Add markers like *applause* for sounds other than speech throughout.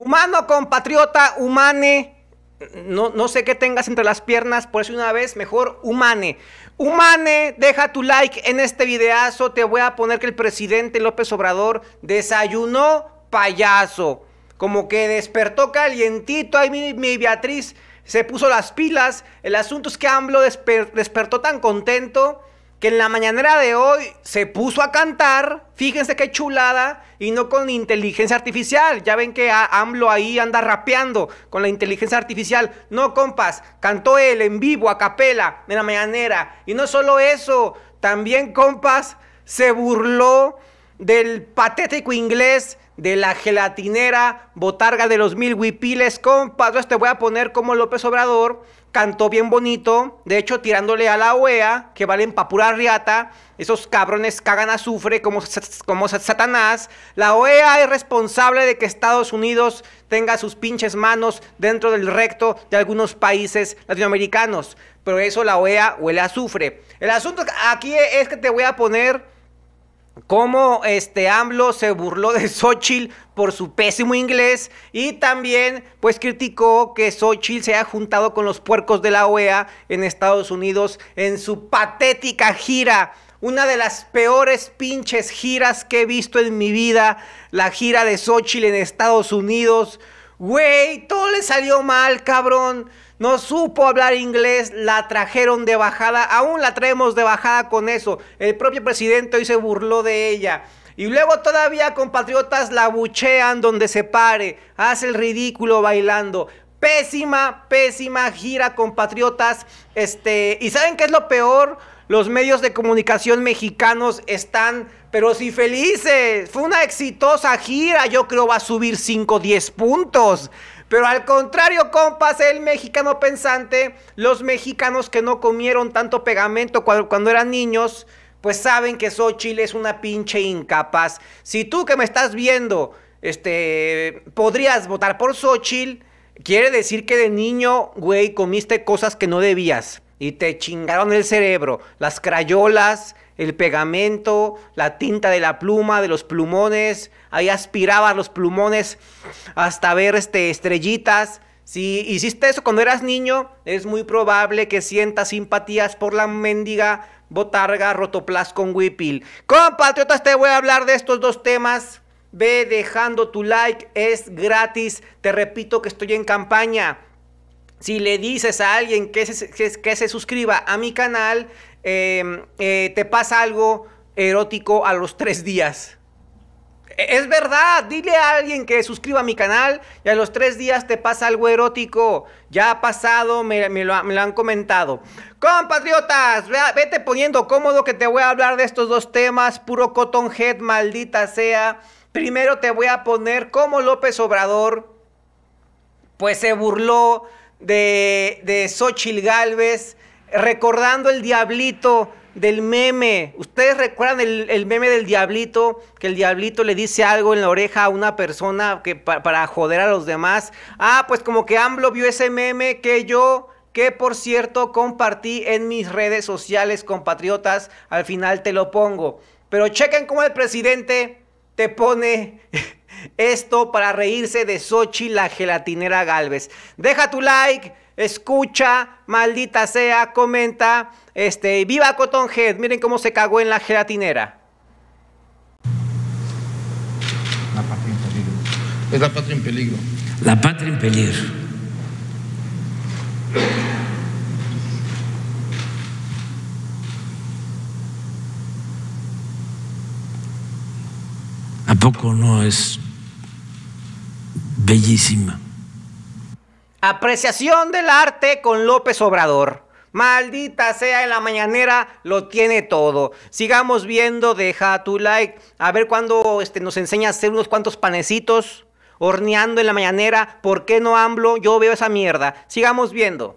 Humano compatriota, humane. No, sé qué tengas entre las piernas, por eso una vez mejor humane. Humane, deja tu like en este videazo. Te voy a poner que el presidente López Obrador desayunó payaso. Como que despertó calientito. Ahí mi, Beatriz se puso las pilas. El asunto es que AMLO despertó tan contento que en la mañanera de hoy se puso a cantar, fíjense qué chulada, y no con inteligencia artificial. Ya ven que AMLO ahí anda rapeando con la inteligencia artificial. No, compas, cantó él en vivo, a capela, en la mañanera. Y no solo eso, también, compas, se burló del patético inglés de la gelatinera botarga de los mil huipiles, compas. Entonces te voy a poner como López Obrador cantó bien bonito, de hecho tirándole a la OEA, que valen pa' pura riata, esos cabrones cagan azufre como, como Satanás, la OEA es responsable de que Estados Unidos tenga sus pinches manos dentro del recto de algunos países latinoamericanos, pero eso la OEA huele a azufre. El asunto aquí es que te voy a poner cómo este AMLO se burló de Xochitl por su pésimo inglés y también pues criticó que Xochitl se ha juntado con los puercos de la OEA en Estados Unidos en su patética gira. Una de las peores pinches giras que he visto en mi vida, la gira de Xochitl en Estados Unidos. Güey, todo le salió mal, cabrón no supo hablar inglés, la trajeron de bajada, aún la traemos de bajada con eso. El propio presidente hoy se burló de ella. Y luego todavía compatriotas la buchean donde se pare, hace el ridículo bailando. Pésima, pésima gira, compatriotas. Este, ¿y saben qué es lo peor? Los medios de comunicación mexicanos están, pero sí felices. Fue una exitosa gira, yo creo va a subir 5 10 puntos. Pero al contrario, compas, el mexicano pensante, los mexicanos que no comieron tanto pegamento cuando, eran niños, pues saben que Xochitl es una pinche incapaz. Si tú que me estás viendo, este, podrías votar por Xochitl, quiere decir que de niño, güey, comiste cosas que no debías y te chingaron el cerebro, las crayolas, el pegamento, la tinta de la pluma, de los plumones. Ahí aspiraba los plumones hasta ver este, estrellitas. Si hiciste eso cuando eras niño, es muy probable que sientas simpatías por la mendiga botarga rotoplas con huipil. Compatriotas, te voy a hablar de estos dos temas. Ve dejando tu like, es gratis. Te repito que estoy en campaña. Si le dices a alguien que que se suscriba a mi canal, Em, eh, te pasa algo erótico a los tres días. E, es verdad, dile a alguien que suscriba a mi canal y a los tres días te pasa algo erótico. Ya ha pasado, me, lo, han comentado. Compatriotas, vete poniendo cómodo que te voy a hablar de estos dos temas. Puro cotton head, maldita sea. Primero te voy a poner cómo López Obrador, pues se burló de, de Xochitl Galvez recordando el diablito del meme. ¿Ustedes recuerdan el, meme del diablito? Que el diablito le dice algo en la oreja a una persona que, para joder a los demás. Ah, pues como que AMLO vio ese meme que yo, que por cierto compartí en mis redes sociales, compatriotas. Al final te lo pongo. Pero chequen cómo el presidente te pone esto para reírse de Sochi la gelatinera Galvez. Deja tu like, escucha, maldita sea, comenta. Este, viva Cottonhead, Miren cómo se cagó en la gelatinera. La patria en peligro. Es la patria en peligro. La patria en peligro. ¿A poco no es bellísima. Apreciación del arte con López Obrador. Maldita sea en la mañanera, lo tiene todo. Sigamos viendo, deja tu like. A ver cuándo este, nos enseña a hacer unos cuantos panecitos horneando en la mañanera. ¿Por qué no hablo? Yo veo esa mierda. Sigamos viendo.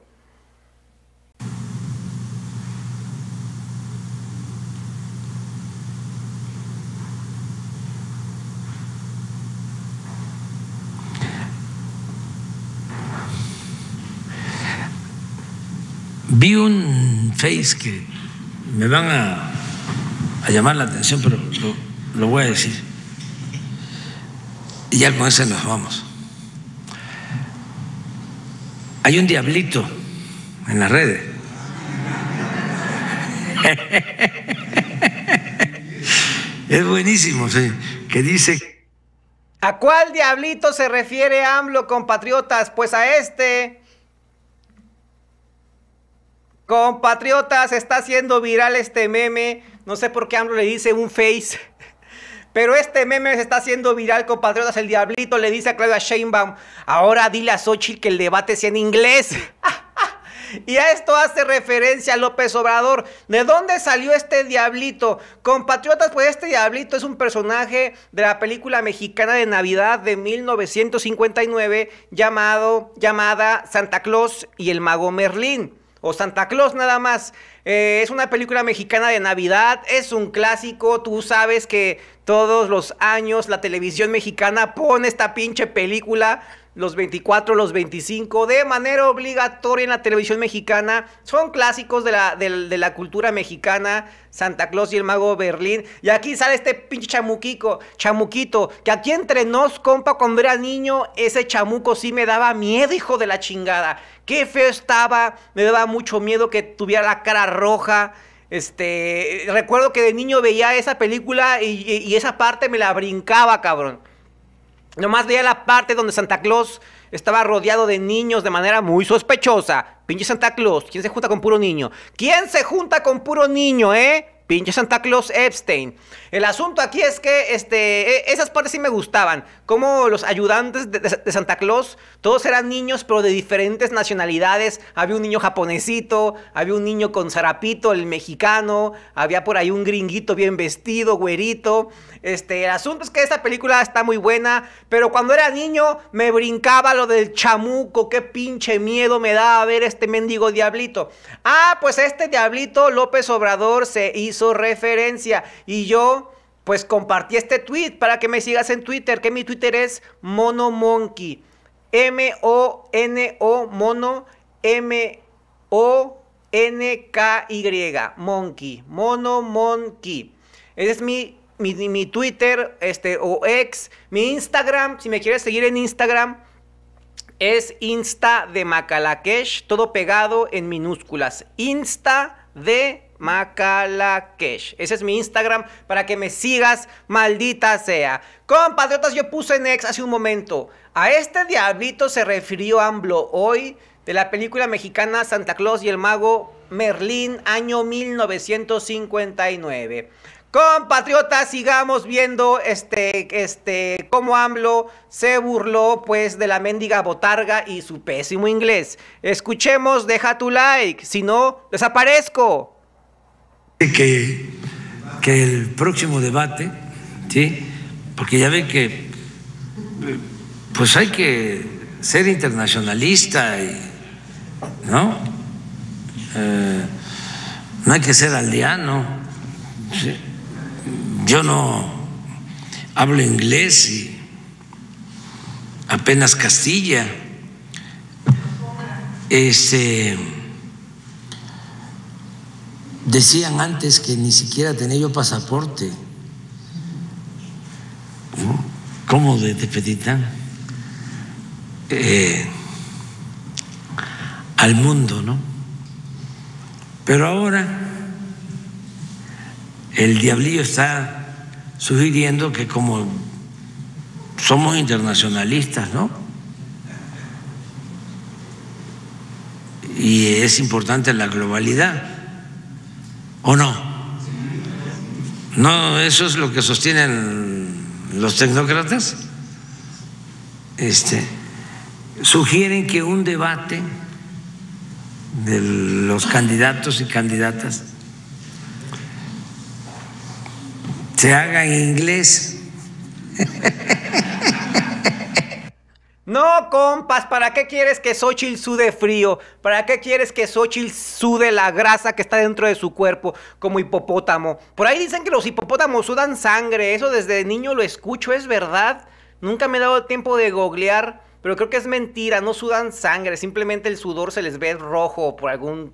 Vi un face que me van a, llamar la atención, pero lo, voy a decir. Y ya con ese nos vamos. Hay un diablito en las redes. *laughs* Es buenísimo, sí, que dice... ¿A cuál diablito se refiere AMLO, compatriotas? Pues a este. Compatriotas, está haciendo viral este meme. No sé por qué Amro le dice un face. *laughs* Pero este meme se está haciendo viral, compatriotas. El diablito le dice a Claudia Sheinbaum, ahora dile a Xochitl que el debate sea en inglés. *laughs* Y a esto hace referencia López Obrador. ¿De dónde salió este diablito? Compatriotas, pues este diablito es un personaje de la película mexicana de Navidad de 1959 llamado, llamada Santa Claus y el mago Merlín o Santa Claus nada más. Eh, es una película mexicana de Navidad, es un clásico, tú sabes que todos los años la televisión mexicana pone esta pinche película los 24, los 25, de manera obligatoria en la televisión mexicana. Son clásicos de la, la cultura mexicana, Santa Claus y el mago Berlín. Y aquí sale este pinche chamuquico, chamuquito, que aquí entre nos, compa, cuando era niño, ese chamuco sí me daba miedo, hijo de la chingada. Qué feo estaba, me daba mucho miedo que tuviera la cara roja. Este, recuerdo que de niño veía esa película y esa parte me la brincaba, cabrón. Nomás veía la parte donde Santa Claus estaba rodeado de niños de manera muy sospechosa. Pinche Santa Claus, ¿quién se junta con puro niño? ¿Quién se junta con puro niño, eh? Pinche Santa Claus Epstein. El asunto aquí es que este, e, esas partes sí me gustaban. Como los ayudantes de, Santa Claus, todos eran niños, pero de diferentes nacionalidades. Había un niño japonesito, había un niño con zarapito, el mexicano, había por ahí un gringuito bien vestido, güerito. Este, el asunto es que esta película está muy buena, pero cuando era niño me brincaba lo del chamuco, qué pinche miedo me daba ver este mendigo diablito. Ah, pues este diablito López Obrador se hizo referencia y yo pues compartí este tweet para que me sigas en Twitter, que mi Twitter es mono monkey M O N O mono M O N K Y monkey, mono monkey. Ese es mi, mi, mi Twitter este o ex, mi Instagram, si me quieres seguir en Instagram es Insta de Macalakesh, todo pegado en minúsculas. Insta de Macalakesh. Ese es mi Instagram para que me sigas, maldita sea. Compatriotas, yo puse en ex hace un momento. A este diablito se refirió AMBLO hoy de la película mexicana Santa Claus y el mago Merlín, año 1959. Compatriotas, sigamos viendo este, este, cómo AMLO se burló, pues, de la mendiga botarga y su pésimo inglés. Escuchemos, deja tu like, si no, desaparezco que, el próximo debate, ¿sí? porque ya ven que pues hay que ser internacionalista, y, ¿no? Eh, no hay que ser aldeano. Yo no hablo inglés y apenas Castilla. Este, Decían antes que ni siquiera tenía yo pasaporte. como ¿Cómo de eh, al mundo, ¿no? Pero ahora el diablillo está sugiriendo que como somos internacionalistas, ¿no? Y es importante la globalidad. ¿O no? No, eso es lo que sostienen los tecnócratas. Este, sugieren que un debate de los candidatos y candidatas se haga en inglés. *laughs* No, compas, ¿para qué quieres que Xochitl sude frío? ¿Para qué quieres que Xochitl sude la grasa que está dentro de su cuerpo como hipopótamo? Por ahí dicen que los hipopótamos sudan sangre, eso desde niño lo escucho, es verdad. Nunca me he dado tiempo de googlear, pero creo que es mentira, no sudan sangre, simplemente el sudor se les ve rojo por algún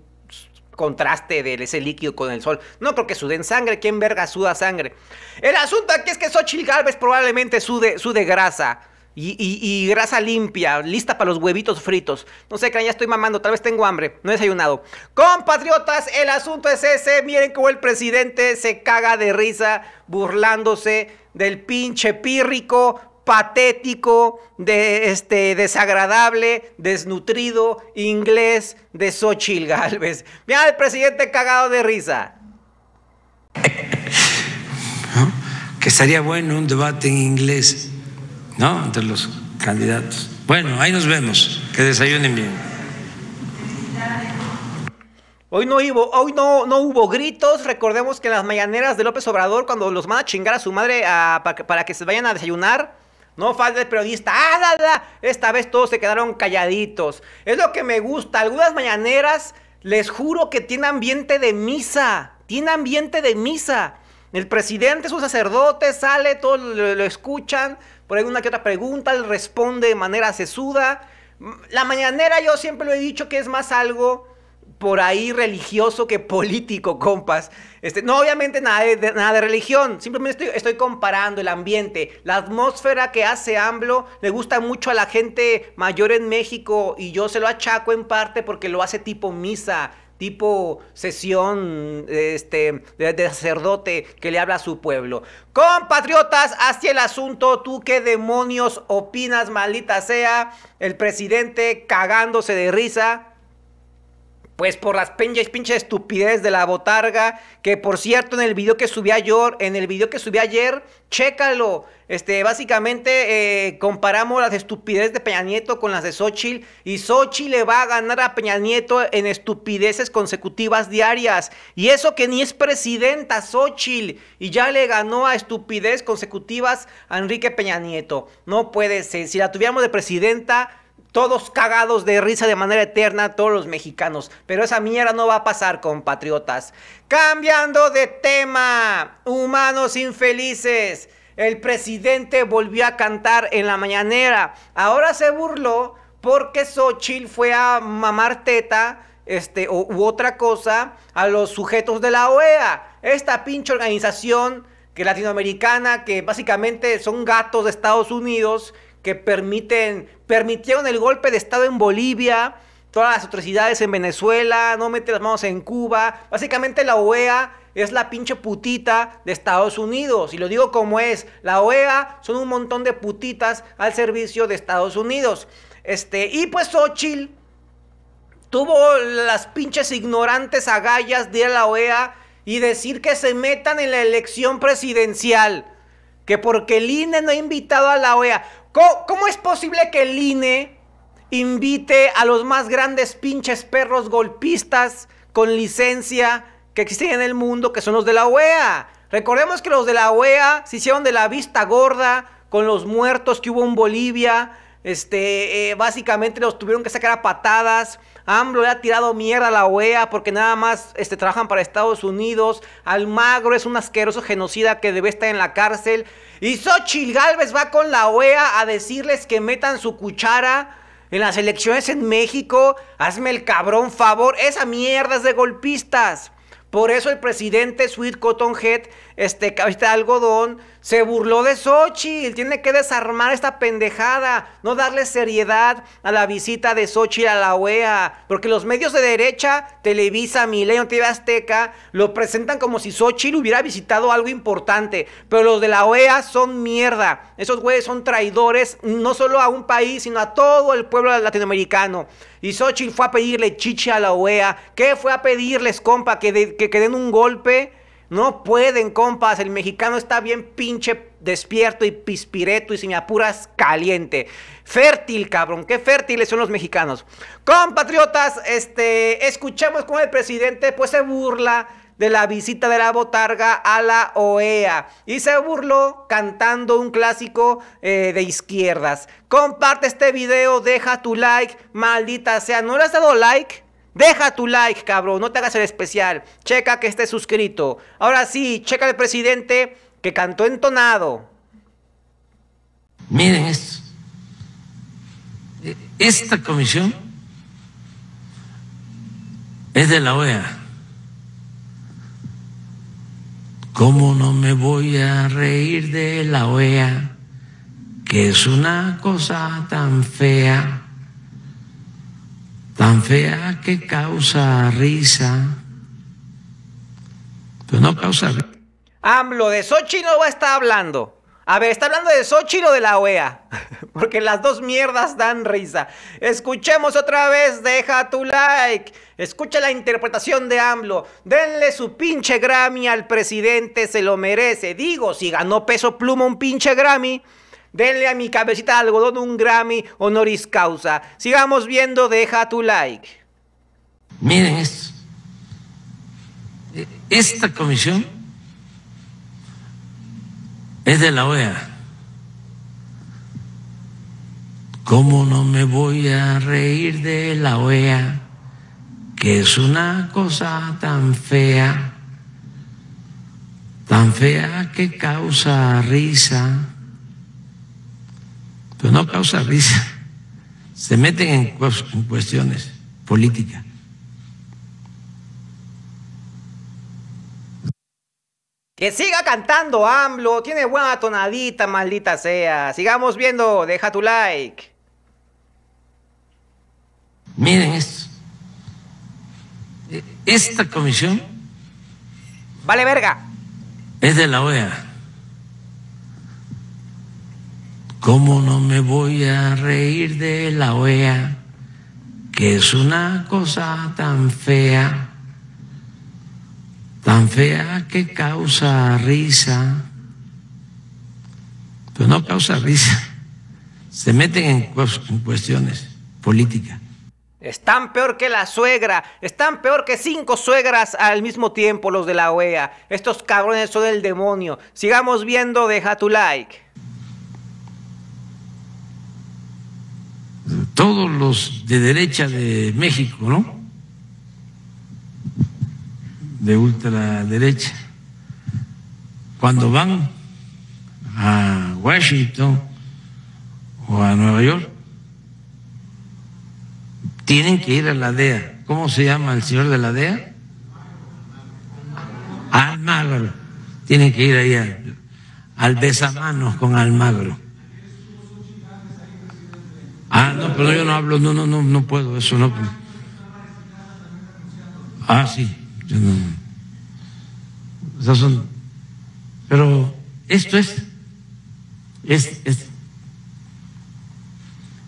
contraste de ese líquido con el sol. No creo que suden sangre, ¿quién verga suda sangre? El asunto aquí es que Xochitl Galvez probablemente sude, sude grasa. Y, grasa limpia, lista para los huevitos fritos. No sé, ya estoy mamando, tal vez tengo hambre, no he desayunado. Compatriotas, el asunto es ese. Miren cómo el presidente se caga de risa burlándose del pinche pírrico, patético, de este desagradable, desnutrido inglés de Xochil Galvez. Mira el presidente cagado de risa. Que estaría bueno un debate en inglés ¿no? Entre los candidatos. Bueno, ahí nos vemos. Que desayunen bien. Hoy no hubo, hoy no, no hubo gritos. Recordemos que las mañaneras de López Obrador, cuando los manda a chingar a su madre para, que se vayan a desayunar, no falta el periodista. ¡Ah, la, Esta vez todos se quedaron calladitos. Es lo que me gusta. Algunas mañaneras, les juro que tiene ambiente de misa. Tiene ambiente de misa. El presidente, un sacerdote... sale, todos lo escuchan. Por alguna que otra pregunta, él responde de manera sesuda. La mañanera yo siempre lo he dicho que es más algo por ahí religioso que político, compas. Este, no, obviamente nada de, nada de religión. Simplemente estoy, estoy, comparando el ambiente, la atmósfera que hace AMLO. Le gusta mucho a la gente mayor en México y yo se lo achaco en parte porque lo hace tipo misa tipo sesión este, de, sacerdote que le habla a su pueblo. Compatriotas, hacia el asunto, tú qué demonios opinas, maldita sea, el presidente cagándose de risa. Pues por las pinches, pinches estupidez de la botarga, que por cierto en el video que subí ayer, en el video que subí ayer, chécalo, este, básicamente eh, comparamos las estupideces de Peña Nieto con las de Xochitl y Xochitl le va a ganar a Peña Nieto en estupideces consecutivas diarias. Y eso que ni es presidenta Xochitl y ya le ganó a estupidez consecutivas a Enrique Peña Nieto. No puede ser, si la tuviéramos de presidenta todos cagados de risa de manera eterna, todos los mexicanos. Pero esa mierda no va a pasar, compatriotas. Cambiando de tema, humanos infelices. El presidente volvió a cantar en la mañanera. Ahora se burló porque Xochitl fue a mamar teta este, u, otra cosa a los sujetos de la OEA. Esta pinche organización que latinoamericana, que básicamente son gatos de Estados Unidos, que permiten, permitieron el golpe de Estado en Bolivia, todas las atrocidades en Venezuela, no mete las manos en Cuba. Básicamente la OEA es la pinche putita de Estados Unidos. Y lo digo como es, la OEA son un montón de putitas al servicio de Estados Unidos. Este, y pues Ochil tuvo las pinches ignorantes agallas de la OEA y decir que se metan en la elección presidencial. Que porque el INE no ha invitado a la OEA. cómo es posible que el INE invite a los más grandes pinches perros golpistas con licencia que existen en el mundo, que son los de la OEA. Recordemos que los de la OEA se hicieron de la vista gorda con los muertos que hubo en Bolivia. Este, eh, básicamente los tuvieron que sacar a patadas. AMLO le ha tirado mierda a la OEA porque nada más este, trabajan para Estados Unidos. Almagro es un asqueroso genocida que debe estar en la cárcel. Y Xochitl Galvez va con la OEA a decirles que metan su cuchara en las elecciones en México, hazme el cabrón favor, esa mierda es de golpistas. Por eso el presidente Sweet Cotton Head este, cabecita de algodón, se burló de Sochi, tiene que desarmar esta pendejada, no darle seriedad a la visita de Sochi a la OEA, porque los medios de derecha, Televisa, Milenio, TV Azteca, lo presentan como si Xochitl hubiera visitado algo importante, pero los de la OEA son mierda, esos güeyes son traidores, no solo a un país, sino a todo el pueblo latinoamericano. Y Xochitl fue a pedirle chicha a la OEA, ¿qué fue a pedirles, compa? Que, que den un golpe no pueden, compas. El mexicano está bien pinche despierto y pispireto y si me apuras caliente. Fértil, cabrón. Qué fértiles son los mexicanos. Compatriotas, este, escuchemos cómo el presidente pues se burla de la visita de la botarga a la OEA y se burló cantando un clásico eh, de izquierdas. Comparte este video, deja tu like, maldita sea. ¿No le has dado like? Deja tu like, cabrón, no te hagas el especial. Checa que estés suscrito. Ahora sí, checa el presidente que cantó entonado. Miren esto. Esta comisión es de la OEA. ¿Cómo no me voy a reír de la OEA? Que es una cosa tan fea tan fea que causa risa. Pero no causa risa. AMLO, de Sochi no va a estar hablando. A ver, está hablando de Sochi o de la OEA. *laughs* Porque las dos mierdas dan risa. Escuchemos otra vez, deja tu like. Escucha la interpretación de AMLO. Denle su pinche Grammy al presidente, se lo merece. Digo, si ganó peso pluma un pinche Grammy. Denle a mi cabecita de algodón un Grammy honoris causa. Sigamos viendo, deja tu like. Miren esto. Esta comisión es de la OEA. ¿Cómo no me voy a reír de la OEA? Que es una cosa tan fea, tan fea que causa risa pero no causa risa. Se meten en, cuestiones políticas. Que siga cantando AMLO, tiene buena tonadita, maldita sea. Sigamos viendo, deja tu like. Miren esto. E-, esta comisión. Vale verga. Es de la OEA. ¿Cómo no me voy a reír de la OEA? Que es una cosa tan fea, tan fea que causa risa. Pero no causa risa. Se meten en, cuestiones políticas. Están peor que la suegra, están peor que cinco suegras al mismo tiempo los de la OEA. Estos cabrones son el demonio. Sigamos viendo, deja tu like. todos los de derecha de México, ¿no? De ultraderecha. Cuando van a Washington o a Nueva York, tienen que ir a la DEA. ¿Cómo se llama el señor de la DEA? Almagro. Tienen que ir ahí al, al besamanos con Almagro no, pero yo no hablo, no, no, no, no puedo, eso no. Ah, sí, Pero esto es. Es, es.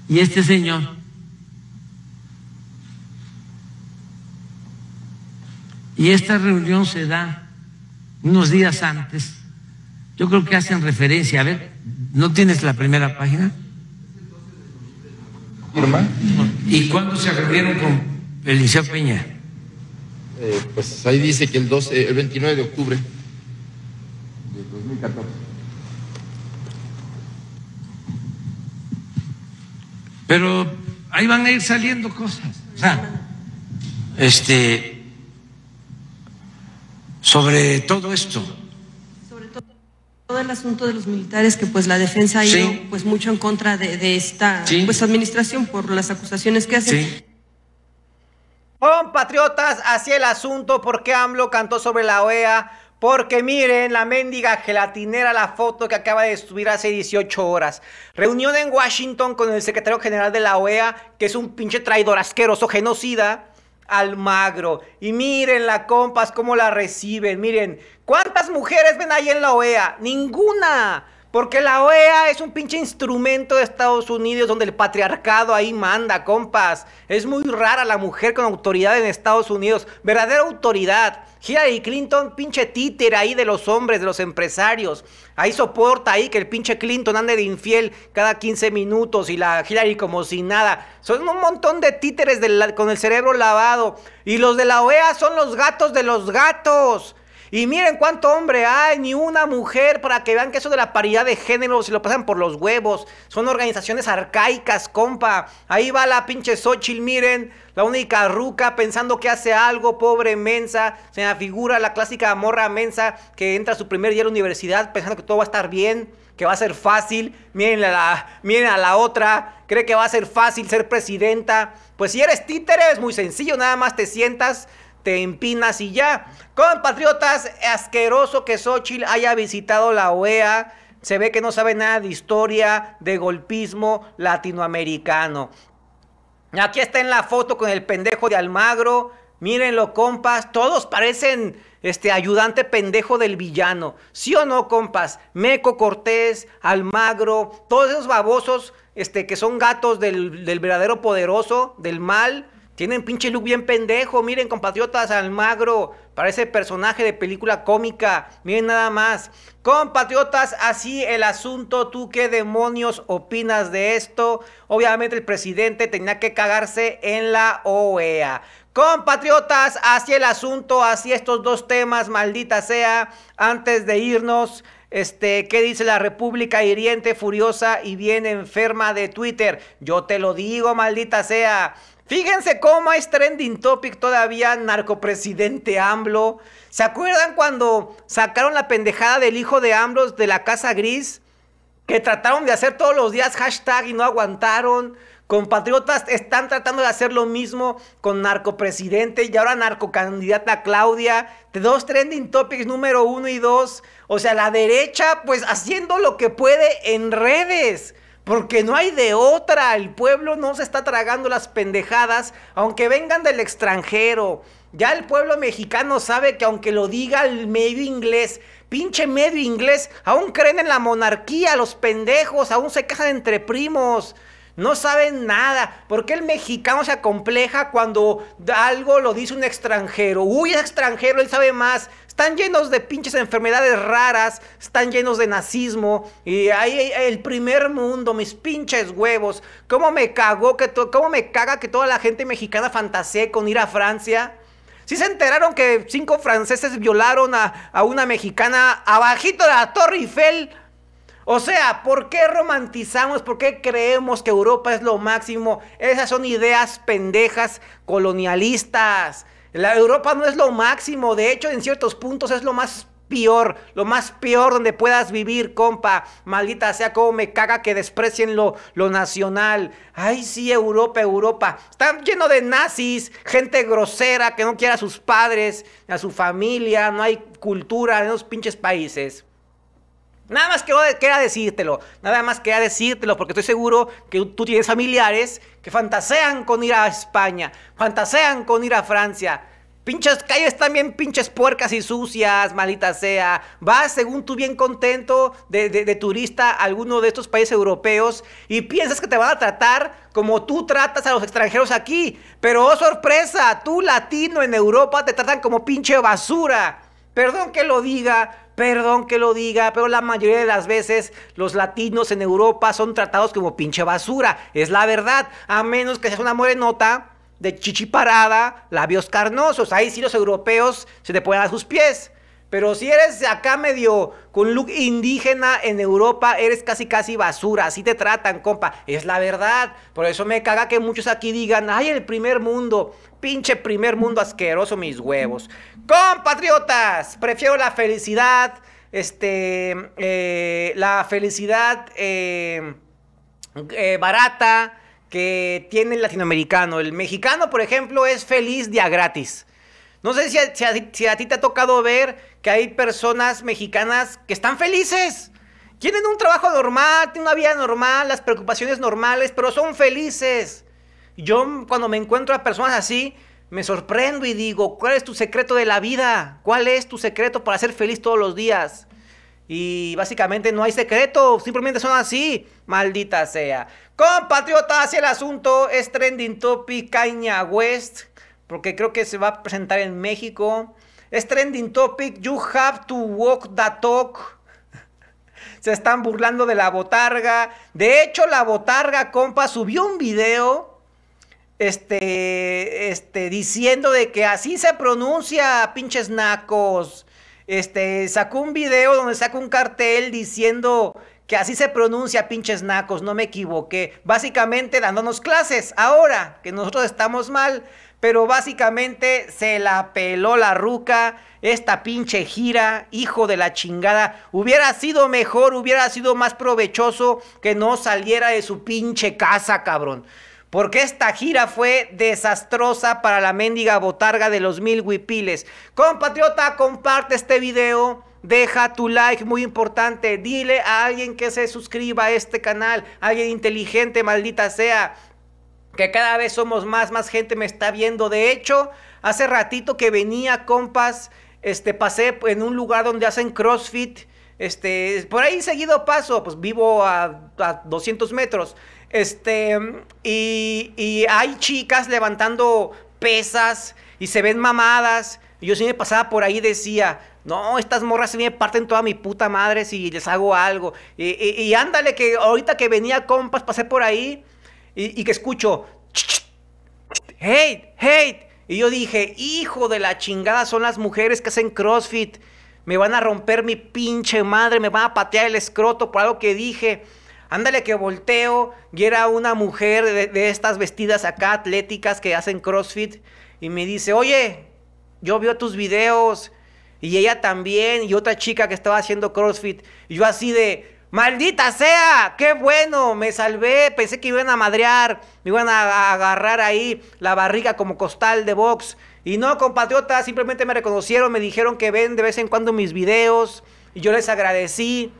Y este señor Y esta reunión se da unos días antes. Yo creo que hacen referencia. A ver, ¿no tienes la primera página? ¿Y cuándo se reunieron con Felicia Peña? Eh, pues ahí dice que el, 12, eh, el 29 de octubre de 2014. Pero ahí van a ir saliendo cosas. O sea, este, sobre todo esto todo el asunto de los militares que pues la defensa ha ido pues mucho en contra de, esta pues, administración por las acusaciones que hace. Sí. patriotas así el asunto, porque AMLO cantó sobre la OEA, porque miren la mendiga gelatinera, la foto que acaba de subir hace 18 horas. Reunión en Washington con el secretario general de la OEA, que es un pinche traidor asqueroso, genocida. Almagro. Y miren la compas, cómo la reciben. Miren, ¿cuántas mujeres ven ahí en la OEA? Ninguna. Porque la OEA es un pinche instrumento de Estados Unidos donde el patriarcado ahí manda, compas. Es muy rara la mujer con autoridad en Estados Unidos. Verdadera autoridad. Hillary Clinton, pinche títer ahí de los hombres, de los empresarios. Ahí soporta ahí que el pinche Clinton ande de infiel cada 15 minutos y la Hillary como si nada. Son un montón de títeres con el cerebro lavado. Y los de la OEA son los gatos de los gatos. Y miren cuánto hombre hay, ni una mujer, para que vean que eso de la paridad de género se lo pasan por los huevos. Son organizaciones arcaicas, compa. Ahí va la pinche Xochitl, miren, la única ruca pensando que hace algo, pobre mensa. Se me figura la clásica morra mensa que entra a su primer día a la universidad pensando que todo va a estar bien, que va a ser fácil. Miren a la, miren a la otra, cree que va a ser fácil ser presidenta. Pues si eres títere, es muy sencillo, nada más te sientas te empinas y ya. Compatriotas, asqueroso que Xochitl haya visitado la OEA. Se ve que no sabe nada de historia, de golpismo latinoamericano. Aquí está en la foto con el pendejo de Almagro. Mírenlo, compas. Todos parecen este ayudante pendejo del villano. ¿Sí o no, compas? Meco Cortés, Almagro, todos esos babosos este, que son gatos del, del verdadero poderoso, del mal tienen pinche look bien pendejo. Miren, compatriotas, Almagro. Parece personaje de película cómica. Miren nada más. Compatriotas, así el asunto. ¿Tú qué demonios opinas de esto? Obviamente el presidente tenía que cagarse en la OEA. Compatriotas, así el asunto. Así estos dos temas, maldita sea. Antes de irnos. Este, ¿qué dice la República hiriente, furiosa y bien enferma de Twitter? Yo te lo digo, maldita sea. Fíjense cómo es trending topic todavía narcopresidente AMLO. ¿Se acuerdan cuando sacaron la pendejada del hijo de AMLO de la Casa Gris? Que trataron de hacer todos los días hashtag y no aguantaron. Compatriotas están tratando de hacer lo mismo con narcopresidente y ahora narcocandidata Claudia. De dos trending topics número uno y dos. O sea, la derecha pues haciendo lo que puede en redes. Porque no hay de otra. El pueblo no se está tragando las pendejadas, aunque vengan del extranjero. Ya el pueblo mexicano sabe que aunque lo diga el medio inglés, pinche medio inglés, aún creen en la monarquía, los pendejos, aún se casan entre primos no saben nada. ¿Por qué el mexicano se acompleja cuando algo lo dice un extranjero? Uy, es extranjero, él sabe más. Están llenos de pinches enfermedades raras, están llenos de nazismo. Y ahí el primer mundo, mis pinches huevos. ¿Cómo me cago que me caga que toda la gente mexicana fantasee con ir a Francia? Si ¿Sí se enteraron que cinco franceses violaron a, a una mexicana abajito de la Torre Eiffel? O sea, ¿por qué romantizamos? ¿Por qué creemos que Europa es lo máximo? Esas son ideas pendejas, colonialistas. La Europa no es lo máximo, de hecho en ciertos puntos es lo más peor, lo más peor donde puedas vivir, compa. Maldita sea, como me caga que desprecien lo, lo nacional. Ay, sí, Europa, Europa. Está lleno de nazis, gente grosera que no quiere a sus padres, a su familia, no hay cultura en esos pinches países. Nada más queda decírtelo, nada más queda decírtelo, porque estoy seguro que tú tienes familiares que fantasean con ir a España, fantasean con ir a Francia. Pinches calles también, pinches puercas y sucias, malita sea. Vas, según tú, bien contento de, de, turista a alguno de estos países europeos y piensas que te van a tratar como tú tratas a los extranjeros aquí. Pero, oh sorpresa, tú latino en Europa te tratan como pinche basura. Perdón que lo diga, Perdón que lo diga, pero la mayoría de las veces los latinos en Europa son tratados como pinche basura. Es la verdad. A menos que seas una morenota de chichiparada, labios carnosos. Ahí sí los europeos se te pueden dar sus pies. Pero si eres acá medio con look indígena en Europa, eres casi casi basura. Así te tratan, compa. Es la verdad. Por eso me caga que muchos aquí digan, ay, el primer mundo. Pinche primer mundo asqueroso, mis huevos. Compatriotas, prefiero la felicidad. Este, eh, la felicidad eh, eh, barata que tiene el latinoamericano. El mexicano, por ejemplo, es feliz día gratis. No sé si a, ti te ha tocado ver que hay personas mexicanas que están felices. Tienen un trabajo normal, tienen una vida normal, las preocupaciones normales, pero son felices. Yo cuando me encuentro a personas así, me sorprendo y digo, ¿cuál es tu secreto de la vida? ¿Cuál es tu secreto para ser feliz todos los días? Y básicamente no hay secreto, simplemente son así, maldita sea. Compatriotas, el asunto es trending topic Caña West porque creo que se va a presentar en México. Es trending topic, you have to walk the talk. *laughs* Se están burlando de la botarga. De hecho, la botarga, compa, subió un video este, este, diciendo de que así se pronuncia, pinches nacos. Este, sacó un video donde sacó un cartel diciendo que así se pronuncia, pinches nacos, no me equivoqué. Básicamente dándonos clases ahora, que nosotros estamos mal. Pero básicamente se la peló la ruca, esta pinche gira, hijo de la chingada. Hubiera sido mejor, hubiera sido más provechoso que no saliera de su pinche casa, cabrón. Porque esta gira fue desastrosa para la mendiga botarga de los mil huipiles. Compatriota, comparte este video. Deja tu like, muy importante. Dile a alguien que se suscriba a este canal. Alguien inteligente, maldita sea que cada vez somos más, más gente me está viendo. De hecho, hace ratito que venía, compas, este, pasé en un lugar donde hacen CrossFit. Este, por ahí seguido paso, pues vivo a, 200 metros. Este, y, hay chicas levantando pesas y se ven mamadas. Y yo si me pasaba por ahí decía, no, estas morras se me parten toda mi puta madre si les hago algo. Y, y ándale, que ahorita que venía compas, pasé por ahí y, que escucho, hate, hate. Y yo dije, hijo de la chingada, son las mujeres que hacen CrossFit. Me van a romper mi pinche madre, me van a patear el escroto por algo que dije. Ándale que volteo y era una mujer de, de estas vestidas acá atléticas que hacen CrossFit. Y me dice, oye, yo veo tus videos. Y ella también, y otra chica que estaba haciendo CrossFit. Y yo así de, Maldita sea, qué bueno, me salvé, pensé que iban a madrear, me iban a agarrar ahí la barriga como costal de box. Y no, compatriotas, simplemente me reconocieron, me dijeron que ven de vez en cuando mis videos y yo les agradecí.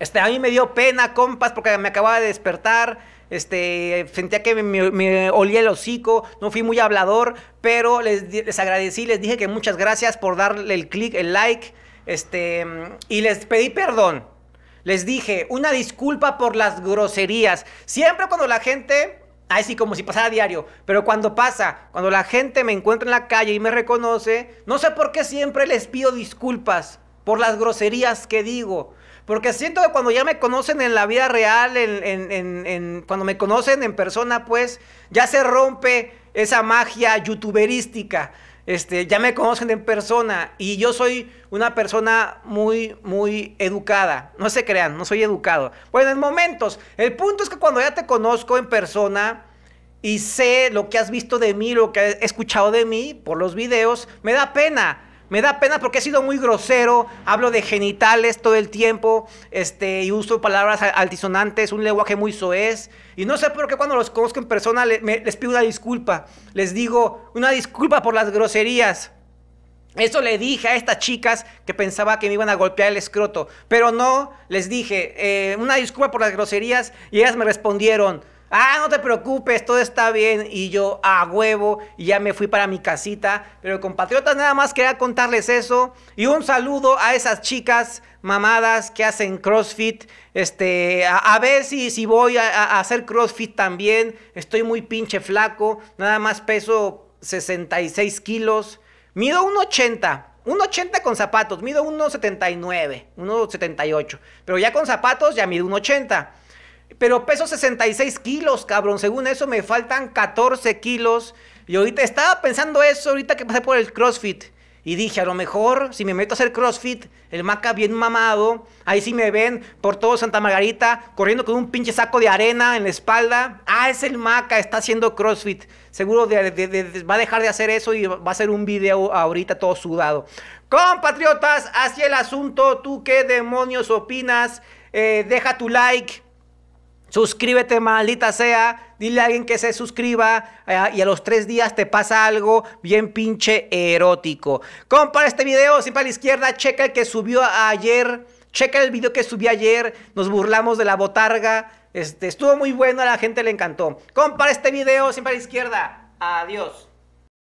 Este, a mí me dio pena, compas, porque me acababa de despertar. Este, sentía que me, olía el hocico, no fui muy hablador, pero les, agradecí, les dije que muchas gracias por darle el click el like, este, y les pedí perdón. Les dije, una disculpa por las groserías. Siempre cuando la gente sí, como si pasara a diario. Pero cuando pasa, cuando la gente me encuentra en la calle y me reconoce, no sé por qué siempre les pido disculpas por las groserías que digo. Porque siento que cuando ya me conocen en la vida real, cuando me conocen en persona, pues ya se rompe esa magia youtuberística. Este, ya me conocen en persona y yo soy una persona muy, muy educada. No se crean, no soy educado. Bueno, en momentos. El punto es que cuando ya te conozco en persona y sé lo que has visto de mí, lo que has escuchado de mí por los videos, me da pena. Me da pena porque he sido muy grosero, hablo de genitales todo el tiempo, este, y uso palabras altisonantes, un lenguaje muy soez. Y no sé por qué cuando los conozco en persona les pido una disculpa. Les digo, una disculpa por las groserías. Eso le dije a estas chicas que pensaba que me iban a golpear el escroto, pero no, les dije, eh, una disculpa por las groserías y ellas me respondieron, ah, no te preocupes, todo está bien y yo a huevo y ya me fui para mi casita, pero compatriotas nada más quería contarles eso y un saludo a esas chicas mamadas que hacen CrossFit, este, a, ver si, voy a, a hacer CrossFit también, estoy muy pinche flaco, nada más peso 66 kilos. Mido 1,80. 1,80 con zapatos. Mido 1,79. 1,78. Pero ya con zapatos ya mido 1,80. Pero peso 66 kilos, cabrón. Según eso me faltan 14 kilos. Y ahorita estaba pensando eso, ahorita que pasé por el CrossFit. Y dije, a lo mejor si me meto a hacer CrossFit, el maca bien mamado, ahí sí me ven por todo Santa Margarita corriendo con un pinche saco de arena en la espalda. Ah, es el maca, está haciendo CrossFit. Seguro de, va a dejar de hacer eso y va a hacer un video ahorita todo sudado. Compatriotas, hacia el asunto, ¿tú qué demonios opinas? Eh, deja tu like Suscríbete, maldita sea. Dile a alguien que se suscriba eh, y a los tres días te pasa algo bien pinche erótico. Compara este video, siempre a la izquierda, checa el que subió ayer. Checa el video que subió ayer. Nos burlamos de la botarga. Este, estuvo muy bueno, a la gente le encantó. Compara este video, siempre a la izquierda. Adiós.